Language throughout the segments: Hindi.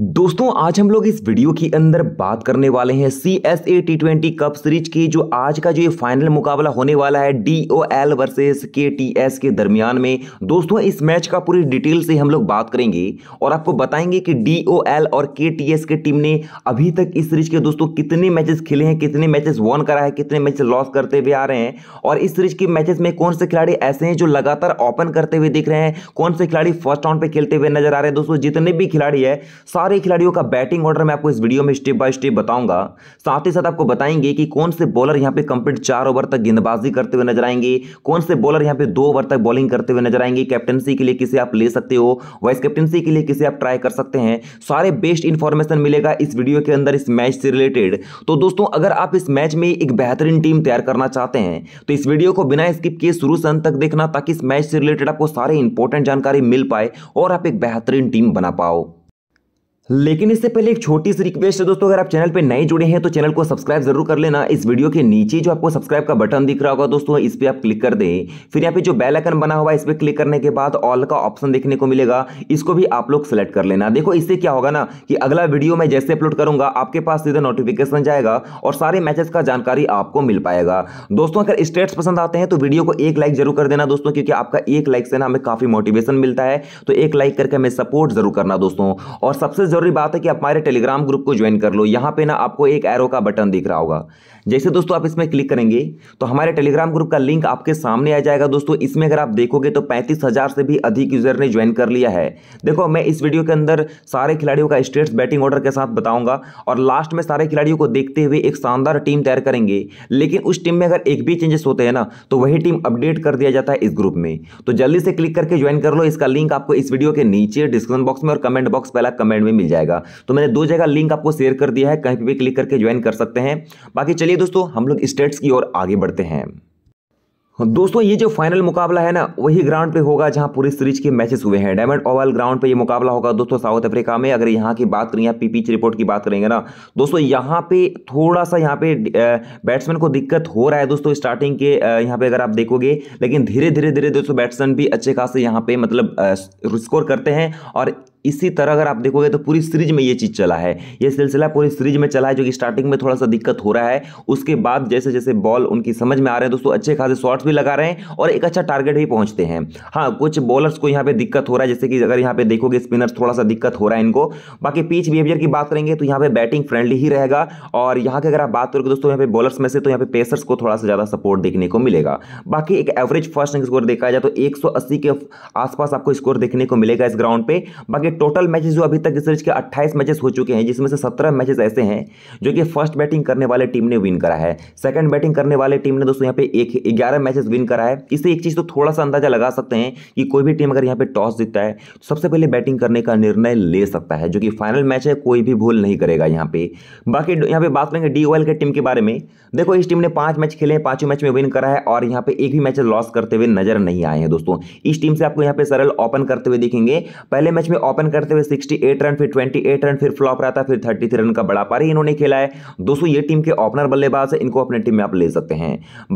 दोस्तों आज हम लोग इस वीडियो के अंदर बात करने वाले हैं C S A T twenty cup series की जो आज का जो ये फाइनल मुकाबला होने वाला है D O L versus K T S के दरमियान में दोस्तों इस मैच का पूरी डिटेल से हम लोग बात करेंगे और आपको बताएंगे कि डी ओ एल और के टी एस की टीम ने अभी तक इस सीरीज के दोस्तों कितने मैचेस खेले हैं कितने मैचेस वॉन करा है कितने मैच लॉस करते हुए आ रहे हैं और इस सीरीज के मैचेस में कौन से खिलाड़ी ऐसे हैं जो लगातार ओपन करते हुए दिख रहे हैं कौन से खिलाड़ी फर्स्ट राउंड पर खेलते हुए नजर आ रहे हैं दोस्तों जितने भी खिलाड़ी है सारे खिलाड़ियों का बैटिंग ऑर्डर मैं आपको इस वीडियो में स्टेप बाय स्टेप बताऊंगा साथ ही साथ आपको बताएंगे कि कौन से बॉलर यहाँ पे कंप्लीट चार ओवर तक गेंदबाजी करते हुए नजर आएंगे कौन से बॉलर यहाँ पे दो ओवर तक बॉलिंग करते हुए नजर आएंगे कैप्टनसी के लिए किसे आप ले सकते हो वाइस कैप्टनसी के लिए किसे आप ट्राई कर सकते हैं सारे बेस्ट इन्फॉर्मेशन मिलेगा इस वीडियो के अंदर इस मैच से रिलेटेड तो दोस्तों अगर आप इस मैच में एक बेहतरीन टीम तैयार करना चाहते हैं तो इस वीडियो को बिना स्किप किए शुरू से अंत तक देखना ताकि इस मैच से रिलेटेड आपको सारे इंपॉर्टेंट जानकारी मिल पाए और आप एक बेहतरीन टीम बना पाओ लेकिन इससे पहले एक छोटी सी रिक्वेस्ट है दोस्तों अगर आप चैनल पर नए जुड़े हैं तो चैनल को सब्सक्राइब जरूर कर लेना इस वीडियो के नीचे जो आपको सब्सक्राइब का बटन दिख रहा होगा दोस्तों इस पर आप क्लिक कर दें फिर यहाँ पे जो बेल आइकन बना हुआ है इस पर क्लिक करने के बाद ऑल का ऑप्शन देखने को मिलेगा इसको भी आप लोग सेलेक्ट कर लेना देखो इससे क्या होगा ना कि अगला वीडियो मैं जैसे अपलोड करूंगा आपके पास सीधा नोटिफिकेशन जाएगा और सारे मैचेस का जानकारी आपको मिल पाएगा दोस्तों अगर स्टेट्स पसंद आते हैं तो वीडियो को एक लाइक जरूर कर देना दोस्तों क्योंकि आपका एक लाइक से ना हमें काफी मोटिवेशन मिलता है तो एक लाइक करके हमें सपोर्ट जरूर करना दोस्तों और सबसे ज़रूरी बात है कि आप हमारे टेलीग्राम ग्रुप को ज्वाइन कर लो यहाँ पे ना आपको एक एरो का बटन दिख रहा होगा जैसे दोस्तों आप इसमें क्लिक करेंगे तो हमारे टेलीग्राम ग्रुप का लिंक आपके सामने आ जाएगा दोस्तों इसमें अगर आप देखोगे तो पैंतीस से भी अधिक यूजर ने ज्वाइन कर लिया है देखो मैं इस वीडियो के अंदर सारे खिलाड़ियों का स्टेट्स बैटिंग ऑर्डर के साथ बताऊंगा और लास्ट में सारे खिलाड़ियों को देखते हुए एक शानदार टीम तैयार करेंगे लेकिन उस टीम में अगर एक भी चेंजेस होते हैं ना तो वही टीम अपडेट कर दिया जाता है इस ग्रुप में तो जल्दी से क्लिक करके ज्वाइन कर लो इसका लिंक आपको इस वीडियो के नीचे डिस्क्रिप्शन बॉक्स में और कमेंट बॉक्स पहला कमेंट में मिल जाएगा तो मैंने दो जगह लिंक आपको शेयर कर दिया है कहीं पर भी क्लिक करके ज्वाइन कर सकते हैं बाकी चलिए चलिए दोस्तों हम लोग स्टेट्स की ओर आगे बढ़ते हैं दोस्तों ये जो फाइनल मुकाबला है ना वही ग्राउंड पे होगा जहां पूरी सीरीज के मैचेस हुए हैं डायमंड ओवल ग्राउंड पे ये मुकाबला होगा दोस्तों साउथ अफ्रीका में अगर यहां की बात करें या पी पिच रिपोर्ट की बात करेंगे ना दोस्तों यहां पे थोड़ा सा यहां पे बैट्समैन को दिक्कत हो रहा है दोस्तों स्टार्टिंग के यहाँ पे अगर आप देखोगे लेकिन धीरे धीरे धीरे दोस्तों बैट्समैन भी अच्छे खास यहाँ पे मतलब स्कोर करते हैं और इसी तरह अगर आप देखोगे तो पूरी सीरीज में ये चीज़ चला है ये सिलसिला पूरी सीरीज में चला है जो कि स्टार्टिंग में थोड़ा सा दिक्कत हो रहा है उसके बाद जैसे जैसे बॉल उनकी समझ में आ रहे हैं दोस्तों अच्छे खासे शॉट्स भी लगा रहे हैं और एक अच्छा टारगेट भी पहुंचते हैं हाँ कुछ बॉलर्स को यहाँ पे दिक्कत हो रहा है जैसे कि अगर यहाँ पे देखोगे स्पिनर्स थोड़ा सा दिक्कत हो रहा है इनको बाकी पिच बिहेवियर की बात करेंगे तो यहाँ पे बैटिंग फ्रेंडली ही रहेगा और यहाँ की अगर आप बात करोगे दोस्तों यहाँ पे बॉलर्स में से तो यहाँ पे पेसर्स को थोड़ा सा ज़्यादा सपोर्ट देखने को मिलेगा बाकी एक एवरेज फर्स्ट स्कोर देखा जाए तो एक के आसपास आपको स्कोर देखने को मिलेगा इस ग्राउंड पर बाकी टोटल मैचेस जो अभी तक इस सीरीज के 28 मैचेस हो चुके हैं जिसमें से 17 मैचेस ऐसे हैं जो कि फर्स्ट बैटिंग करने वाले टीम ने विन करा है सेकंड बैटिंग करने वाले टीम ने दोस्तों यहाँ पे एक ग्यारह मैचेस विन करा है इससे एक चीज़ तो थोड़ा सा अंदाजा लगा सकते हैं कि कोई भी टीम अगर यहाँ पे टॉस जीतता है तो सबसे पहले बैटिंग करने का निर्णय ले सकता है जो कि फाइनल मैच है कोई भी भूल नहीं करेगा यहाँ पे बाकी यहाँ पे बात करेंगे डी के टीम के बारे में देखो इस टीम ने पाँच मैच खेले हैं पाँचों मैच में विन करा है और यहाँ पे एक भी मैच लॉस करते हुए नजर नहीं आए हैं दोस्तों इस टीम से आपको यहाँ पे सरल ओपन करते हुए देखेंगे पहले मैच में ओपन ओपन करते हुए 68 रन फिर 28 रन फिर फ्लॉप रहा था फिर 33 रन का बड़ा पारी इन्होंने खेला है दोस्तों ये टीम के ओपनर बल्लेबाज है इनको अपने टीम में आप ले सकते हैं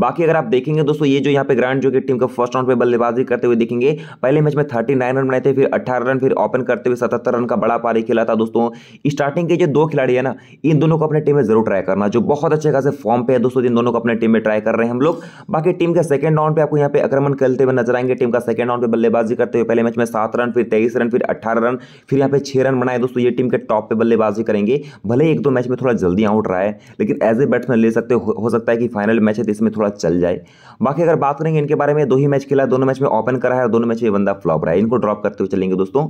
बाकी अगर आप देखेंगे दोस्तों ये जो यहाँ पे ग्रांड जो कि टीम का फर्स्ट राउंड पर बल्लेबाजी करते हुए देखेंगे पहले मैच में थर्टी रन बनाए थे फिर अट्ठारह रन फिर ओपन करते हुए सतहत्तर रन का बड़ा पारी खेला था दोस्तों स्टार्टिंग के जो दो खिलाड़ी है ना इन दोनों को अपने टीम में जरूर ट्राई करना जो बहुत अच्छे खासे फॉर्म पे है दोस्तों इन दोनों को अपने टीम में ट्राई कर रहे हैं हम लोग बाकी टीम के सेकंड राउंड पे आपको यहाँ पे आक्रमण करते हुए नजर आएंगे टीम का सेकंड राउंड पे बल्लेबाजी करते हुए पहले मैच में सात रन फिर तेईस रन फिर अट्ठारह रन फिर यहाँ पे छः रन बनाए दोस्तों ये टीम के टॉप पे बल्लेबाजी करेंगे भले एक दो मैच में थोड़ा जल्दी आउट रहा है लेकिन एज ए बैट्समैन ले सकते हो, हो सकता है कि फाइनल मैच है तो इसमें थोड़ा चल जाए बाकी अगर बात करेंगे इनके बारे में दो ही मैच खेला दोनों मैच में ओपन करा है दोनों मैच में बंदा फ्लॉप रहा है इनको ड्रॉप करते हुए चलेंगे दोस्तों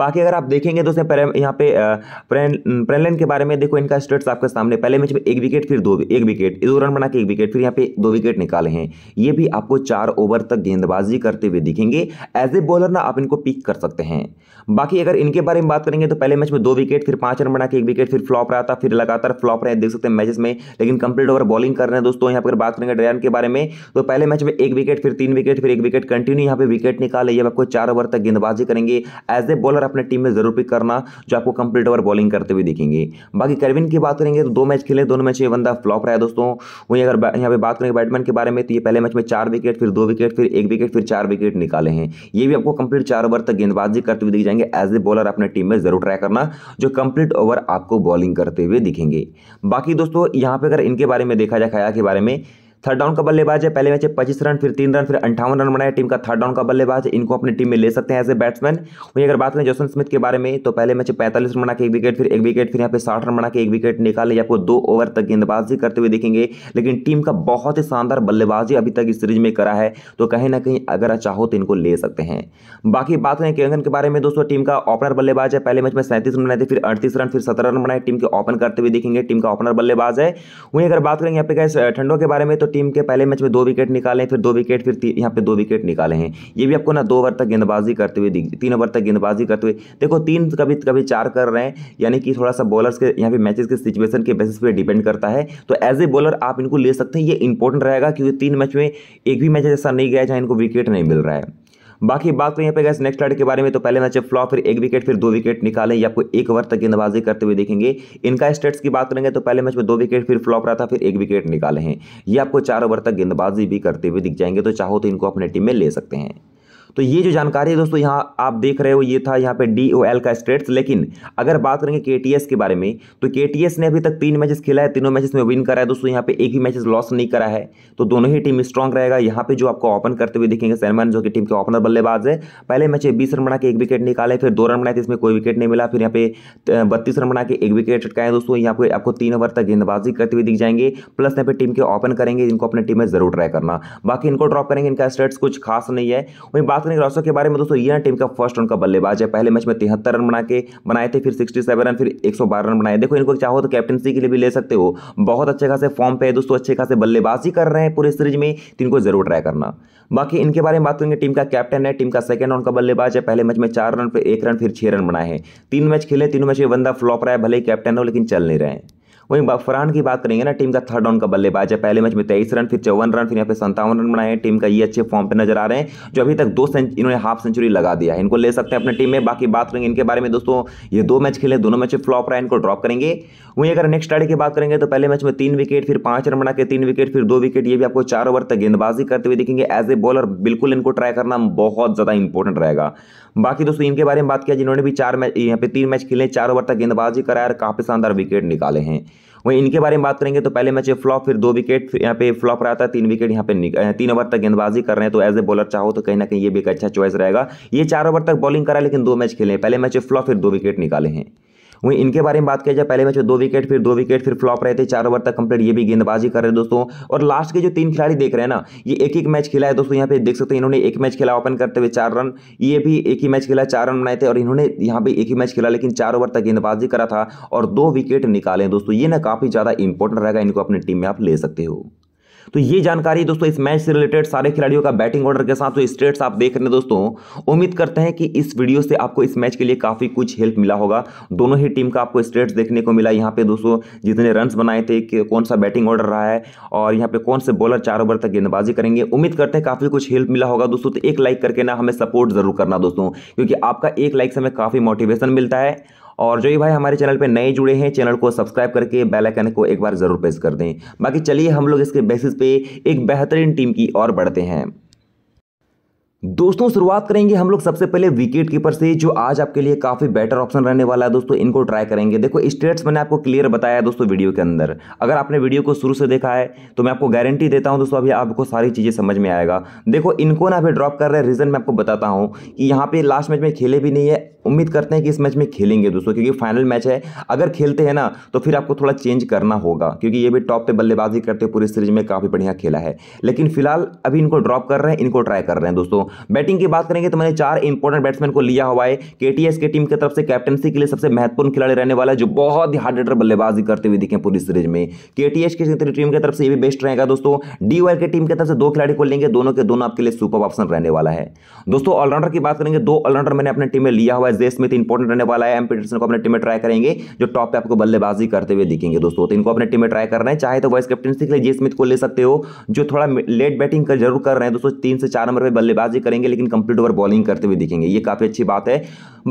बाकी अगर आप देखेंगे तो उसने यहाँ पे प्रेनलैंड के बारे में देखो इनका स्टेट्स आपके सामने पहले मैच में एक विकेट फिर दो एक विकेट दो रन बना के एक विकेट फिर यहाँ पे दो विकेट निकाले हैं ये भी आपको चार ओवर तक गेंदबाजी करते हुए दिखेंगे एज ए बॉलर ना आप इनको पिक कर सकते हैं बाकी अगर इनके बारे में बात करेंगे तो पहले मैच में दो विकेट फिर पांच रन बना के एक विकेट फिर फ्लॉप रहा था फिर लगातार फ्लॉप रहे देख सकते हैं मैचेस में लेकिन कंप्लीट ओवर बॉलिंग कर रहे हैं दोस्तों यहाँ पर बात करेंगे ड्रैन के बारे में तो पहले मैच में एक विकेट फिर तीन विकेट फिर एक विकेट कंटिन्यू यहाँ पे विकेट निकाले ये आपको चार ओवर तक गेंदबाजी करेंगे एज ए बॉलर प्लेयर अपने टीम में जरूर पिक करना जो आपको कंप्लीट ओवर बॉलिंग करते हुए दिखेंगे बाकी करविन की बात करेंगे तो दो मैच खेले दोनों मैच ये बंदा फ्लॉप रहा है दोस्तों वहीं अगर यहाँ पे बात करेंगे बैटमैन के बारे में तो ये पहले मैच में चार विकेट फिर दो विकेट फिर एक विकेट फिर चार विकेट निकाले हैं ये भी आपको कंप्लीट चार ओवर तक गेंदबाजी करते हुए दिख जाएंगे एज ए बॉलर अपने टीम में जरूर ट्राई करना जो कंप्लीट ओवर आपको बॉलिंग करते हुए दिखेंगे बाकी दोस्तों यहाँ पे अगर इनके बारे में देखा जाए खया के बारे में थर्ड डाउन का बल्लेबाज है पहले मैच में पच्चीस रन फिर तीन रन फिर अंठावन रन बनाया टीम का थर्ड डाउन का बल्लेबाज है इनको अपनी टीम में ले सकते हैं एज ए बैट्समैन वहीं अगर बात करें जोसन स्मिथ के बारे में तो पहले मैच पैंतालीस रन बना के एक विकेट फिर एक विकेट फिर यहाँ पे साठ रन बना के एक विकेट निकाले आपको दो ओवर तक गेंदबाजी करते हुए देखेंगे लेकिन टीम का बहुत ही शानदार बल्लेबाजी अभी तक इस सीरीज में करा है तो कहीं ना कहीं अगर चाहो तो इनको ले सकते हैं बाकी बात करें केंगन के बारे में दोस्तों टीम का ओपनर बल्लेबाज है पहले मैच में सैंतीस रन बनाए थे फिर अड़तीस रन फिर सत्रह रन बनाए टीम के ओपन करते हुए देखेंगे टीम का ओपनर बल्लेबाज है वहीं अगर बात करें यहाँ पे ठंडों के बारे में तो टीम के पहले मैच में दो विकेट निकाले फिर दो विकेट फिर यहाँ पे दो विकेट निकाले हैं ये भी आपको ना दो ओवर तक गेंदबाजी करते हुए दिख तीन ओवर तक गेंदबाजी करते हुए देखो तीन कभी कभी चार कर रहे हैं यानी कि थोड़ा सा बॉलर्स के यहाँ पे मैचेस के सिचुएशन के बेसिस पर डिपेंड करता है तो एज ए बॉलर आप इनको ले सकते हैं ये इंपॉर्टेंट रहेगा क्योंकि तीन मैच में एक भी मैच ऐसा नहीं गया जहाँ इनको विकेट नहीं मिल रहा है बाकी बात करें तो यहाँ पे गैस नेक्स्ट लड़ के बारे में तो पहले मैच फ्लॉप फिर एक विकेट फिर दो विकेट निकालें या आपको एक ओवर तक गेंदबाजी करते हुए देखेंगे इनका स्टेट्स की बात करेंगे तो पहले मैच में दो विकेट फिर फ्लॉप रहा था फिर एक विकेट निकाले हैं ये आपको चार ओवर तक गेंदबाजी भी करते हुए दिख जाएंगे तो चाहो तो इनको अपने टीम में ले सकते हैं तो ये जो जानकारी है दोस्तों यहाँ आप देख रहे हो ये था यहाँ पे डी ओ एल का स्टेट्स लेकिन अगर बात करेंगे के के बारे में तो के ने अभी तक तीन मैचेस खेला है तीनों मैचेस में विन करा है दोस्तों यहाँ पे एक ही मैचेस लॉस नहीं करा है तो दोनों ही टीम स्ट्रांग रहेगा यहाँ पे जो आपको ओपन करते हुए देखेंगे सैनमैन जो कि टीम के ओपनर बल्लेबाज है पहले मैच बीस रन बना के एक विकेट निकाले फिर दो रन बनाए थे इसमें कोई विकेट नहीं मिला फिर यहाँ पे बत्तीस रन बना के एक विकेट छटकाए दोस्तों यहाँ पे आपको तीन ओवर तक गेंदबाजी करते हुए दिख जाएंगे प्लस यहाँ पे टीम के ओपन करेंगे इनको अपने टीम में जरूर ट्राई करना बाकी इनको ड्रॉप करेंगे इनका स्टेट्स कुछ खास नहीं है वहीं बात बात करेंगे रॉसो के बारे में दोस्तों यह टीम का फर्स्ट रन का बल्लेबाज है पहले मैच में तिहत्तर रन बना के बनाए थे फिर सिक्सटी सेवन रन फिर एक सौ बारह रन बनाए देखो इनको चाहो तो कैप्टनसी के लिए भी ले सकते हो बहुत अच्छे खासे फॉर्म पे है दोस्तों अच्छे खासे बल्लेबाजी कर रहे हैं पूरे सीरीज में तो इनको जरूर ट्राई करना बाकी इनके बारे में बात करेंगे टीम का कैप्टन है टीम का सेकंड रन का बल्लेबाज है पहले मैच में चार रन फिर एक रन फिर छह रन बनाए हैं तीन मैच खेले तीनों मैच में बंदा फ्लॉप रहा है भले ही कैप्टन हो लेकिन चल नहीं रहे हैं वहीं फरहान की बात करेंगे ना टीम का थर्ड राउंड का बल्लेबाज है पहले मैच में तेईस रन फिर चौवन रन फिर यहाँ पे संतावन रन बनाए टीम का ये अच्छे फॉर्म पर नजर आ रहे हैं जो अभी तक दो इन्होंने हाफ सेंचुरी लगा दिया है इनको ले सकते हैं अपने टीम में बाकी बात करेंगे इनके बारे में दोस्तों ये दो मैच खेले दोनों मैच फ्लॉप रहा है इनको ड्रॉप करेंगे वहीं अगर नेक्स्ट स्टार्ट की बात करेंगे तो पहले मैच में तीन विकेट फिर पांच रन बना के तीन विकेट फिर दो विकेट ये भी आपको चार ओवर तक गेंदबाजी करते हुए दिखेंगे एज ए बॉलर बिल्कुल इनको ट्राई करना बहुत ज़्यादा इंपॉर्टेंट रहेगा बाकी दोस्तों इनके बारे में बात किया जिन्होंने भी चार मैच यहाँ पे तीन मैच खेले चार ओवर तक गेंदबाजी कराया और काफ़ी शानदार विकेट निकाले हैं वहीं इनके बारे में बात करेंगे तो पहले मैच फ्लॉप फिर दो विकेट फिर यहाँ पे फ्लॉप रहा था तीन विकेट यहाँ पे तीन ओवर तक गेंदबाजी कर रहे हैं तो एज ए बॉलर चाहो तो कहीं ना कहीं ये भी एक अच्छा चॉइस रहेगा ये चार ओवर तक बॉलिंग करा लेकिन दो मैच खेले पहले मैच फ्लॉप फिर दो विकेट निकाले हैं वहीं इनके बारे में बात किया जाए पहले मैच में दो विकेट फिर दो विकेट फिर फ्लॉप रहे थे चार ओवर तक कंप्लीट ये भी गेंदबाजी कर रहे हैं दोस्तों और लास्ट के जो तीन खिलाड़ी देख रहे हैं ना ये एक एक मैच खेला है दोस्तों यहाँ पे देख सकते हैं इन्होंने एक मैच खेला ओपन करते हुए चार रन ये भी एक ही मैच खेला चार रन बनाए थे और इन्होंने यहाँ पे एक ही मैच खेला लेकिन चार ओवर तक गेंदबाजी करा था और दो विकेट निकाले दोस्तों ये ना काफ़ी ज़्यादा इंपॉर्टेंट रहेगा इनको अपनी टीम में आप ले सकते हो तो ये जानकारी दोस्तों इस मैच से रिलेटेड सारे खिलाड़ियों का बैटिंग ऑर्डर के साथ तो स्टेट्स आप देख रहे हैं दोस्तों उम्मीद करते हैं कि इस वीडियो से आपको इस मैच के लिए काफ़ी कुछ हेल्प मिला होगा दोनों ही टीम का आपको स्टेट्स देखने को मिला यहाँ पे दोस्तों जितने रन बनाए थे कि कौन सा बैटिंग ऑर्डर रहा है और यहाँ पे कौन से बॉलर चार ओवर तक गेंदबाजी करेंगे उम्मीद करते हैं काफ़ी कुछ हेल्प मिला होगा दोस्तों तो एक लाइक करके ना हमें सपोर्ट जरूर करना दोस्तों क्योंकि आपका एक लाइक से हमें काफ़ी मोटिवेशन मिलता है और जो ये भाई हमारे चैनल पर नए जुड़े हैं चैनल को सब्सक्राइब करके आइकन को एक बार ज़रूर प्रेस कर दें बाकी चलिए हम लोग इसके बेसिस पे एक बेहतरीन टीम की ओर बढ़ते हैं दोस्तों शुरुआत करेंगे हम लोग सबसे पहले विकेट कीपर से जो आज आपके लिए काफी बेटर ऑप्शन रहने वाला है दोस्तों इनको ट्राई करेंगे देखो स्टेट्स मैंने आपको क्लियर बताया है दोस्तों वीडियो के अंदर अगर आपने वीडियो को शुरू से देखा है तो मैं आपको गारंटी देता हूं दोस्तों अभी आपको सारी चीजें समझ में आएगा देखो इनको ना अभी ड्रॉप कर रहे हैं रीजन मैं आपको बताता हूँ कि यहाँ पे लास्ट मैच में खेले भी नहीं है उम्मीद करते हैं कि इस मैच में खेलेंगे दोस्तों क्योंकि फाइनल मैच है अगर खेलते हैं ना तो फिर आपको थोड़ा चेंज करना होगा क्योंकि ये भी टॉप पे बल्लेबाजी करते पूरी सीरीज में काफ़ी बढ़िया खेला है लेकिन फिलहाल अभी इनको ड्रॉप कर रहे हैं इनको ट्राई कर रहे हैं दोस्तों बैटिंग की बात करेंगे तो मैंने चार इंपॉर्टेंट बैट्समैन को लिया हुआ है केटीएस के टीम की तरफ से कैप्टनसी के लिए सबसे महत्वपूर्ण खिलाड़ी रहने वाला है जो बहुत ही हार्ड एटर बल्लेबाजी करते हुए दिखे पूरी सीरीज में केटीएस की टीम की तरफ से भी बेस्ट रहेगा दोस्तों डी की टीम की तरफ से दो खिलाड़ी को लेंगे दोनों के दोनों आपके लिए सुपर ऑप्शन रहने वाला है दोस्तों ऑलराउंडर की बात करेंगे दो ऑलराउंडर मैंने अपने टीम में लिया हुआ है जे स्मिथ इंपॉर्टेंट रहने वाला है एम पीटरसन को अपने टीम में ट्राई करेंगे जो टॉप पे आपको बल्लेबाजी करते हुए दिखेंगे दोस्तों तो इनको अपने टीम में ट्राई कर रहे हैं चाहे तो वाइस कैप्टनसी के लिए जे स्मिथ को ले सकते हो जो थोड़ा लेट बैटिंग कर जरूर कर रहे हैं दोस्तों तीन से चार नंबर पर बल्लेबाजी करेंगे लेकिन कंप्लीट ओवर बॉलिंग करते हुए दिखेंगे ये काफ़ी अच्छी बात है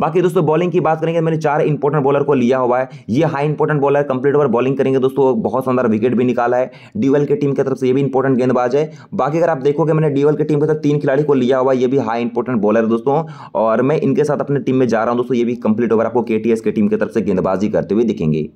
बाकी दोस्तों बॉलिंग की बात करेंगे तो मैंने चार इंपॉर्टेंट बॉलर को लिया हुआ है ये high important bowler complete over bowling करेंगे दोस्तों बहुत शानदार विकेट भी निकाला है डीवल के टीम की तरफ से ये भी इंपॉर्टेंट गेंदबाज है बाकी अगर आप देखोगे मैंने डीवल के टीम के साथ तीन खिलाड़ी को लिया हुआ ये भी हाई इंपॉर्टेंट बॉलर है दोस्तों और मैं इनके साथ अपने टीम में जा रहा हूँ दोस्तों ये भी कंप्लीट ओवर आपको के टीम की तरफ से गेंदबाजी करते हुए दिखेंगे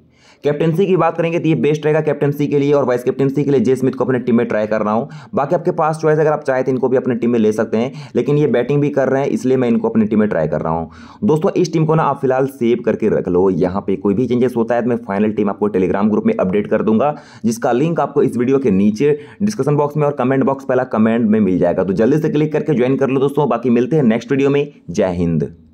कैप्टनसी की बात करेंगे तो ये बेस्ट रहेगा कैप्टनसी के लिए और वाइस कैप्टनसी के लिए जे स्मिथ को अपने टीम में ट्राई कर रहा हूँ बाकी आपके पास चॉइस अगर आप चाहे तो इनको भी अपने टीम में ले सकते हैं लेकिन ये बैटिंग भी कर रहे हैं इसलिए मैं इनको अपनी टीम में ट्राई कर रहा हूँ दोस्तों इस टीम को ना आप फिलहाल सेव करके रख लो यहाँ पर कोई भी चेंजेस होता है तो मैं फाइनल टीम आपको टेलीग्राम ग्रुप में अपडेट कर दूंगा जिसका लिंक आपको इस वीडियो के नीचे डिस्कशन बॉक्स में और कमेंट बॉक्स पहला कमेंट में मिल जाएगा तो जल्दी से क्लिक करके ज्वाइन कर लो दोस्तों बाकी मिलते हैं नेक्स्ट वीडियो में जय हिंद